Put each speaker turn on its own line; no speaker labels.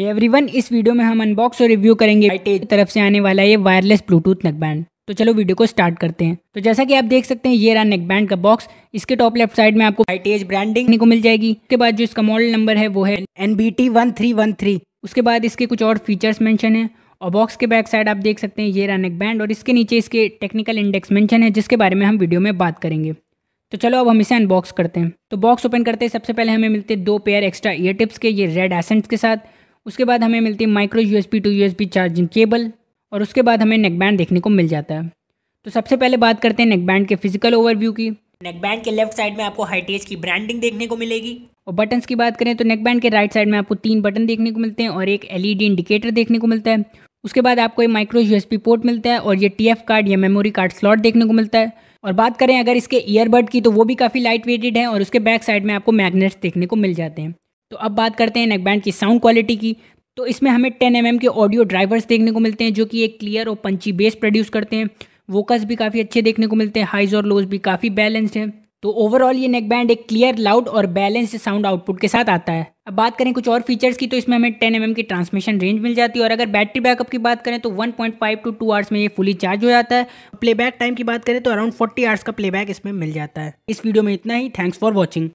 everyone इस video में हम अनबॉक्स और रिव्यू करेंगे की तरफ से आने वाला ये वायरलेस ब्लूटूथ नेकबैंड तो चलो वीडियो को स्टार्ट करते हैं तो जैसा कि आप देख सकते हैं ये रहा नेकबैंड का बॉक्स इसके टॉप लेफ्ट साइड में आपको आई ब्रांडिंग को मिल जाएगी उसके बाद जो इसका मॉडल नंबर है वो है N B T one three three उसके बाद इसके कुछ और फीचर्स मैंशन है और बॉक्स के बैक साइड आप देख सकते हैं ये रहा नेकबैंड और इसके नीचे इसके टेक्निकल इंडेक्स मैंशन है जिसके बारे में हम वीडियो में बात करेंगे तो चलो अब हम इसे अनबॉक्स करते हैं तो बॉक्स ओपन करते हैं सबसे पहले हमें मिलते हैं दो पेयर एक्स्ट्रा ईयर टिप्स के ये रेड एसेंट्स के साथ उसके बाद हमें मिलती है micro USB to USB charging cable और उसके बाद हमें नेकबैंड देखने को मिल जाता है तो सबसे पहले बात करते हैं नेकबैंड के फिजिकल ओवरव्यू की नेकबैंड के लेफ्ट साइड में आपको हाइटेज की ब्रांडिंग देखने को मिलेगी और बटन्स की बात करें तो नेकबैंड के राइट साइड में आपको तीन बटन देखने को मिलते हैं और एक एलईडी इंडिकेटर देखने को मिलता है उसके बाद आपको ये माइक्रो यूएसबी पोर्ट मिलता है और ये टीएफ कार्ड या मेमोरी कार्ड स्लॉट देखने को मिलता है और बात करें अगर इसके ईयरबड की तो वो भी काफ़ी लाइट वेटेड है और उसके बैक साइड में आपको मैगनेट्स देखने को मिल जाते हैं तो अब बात करते हैं नेकबैंड की साउंड क्वालिटी की तो इसमें हमें टेन एम mm के ऑडियो ड्राइवर्स देखने को मिलते हैं जो कि एक क्लियर और पंची बेस प्रोड्यूस करते हैं वोकस भी काफ़ी अच्छे देखने को मिलते हैं हाइज और लोज भी काफ़ी बैलेंस्ड हैं तो ओवरऑल ये नेक बैंड एक क्लियर लाउड और बैलेंस्ड साउंड आउटपुट के साथ आता है अब बात करें कुछ और फीचर्स की तो इसमें हमें टेन एम mm की ट्रांसमिशन रेंज मिल जाती है और अगर बैटरी बैकअप की बात करें तो फाइव टू टू आवर्स में ये फुली चार्ज हो जाता है प्लेबैक टाइम की बात करें तो अराउंड फोर्टी आवर्स का प्लेबैक इसमें मिल जाता है इस वीडियो में इतना ही थैंक्स फॉर वॉचिंग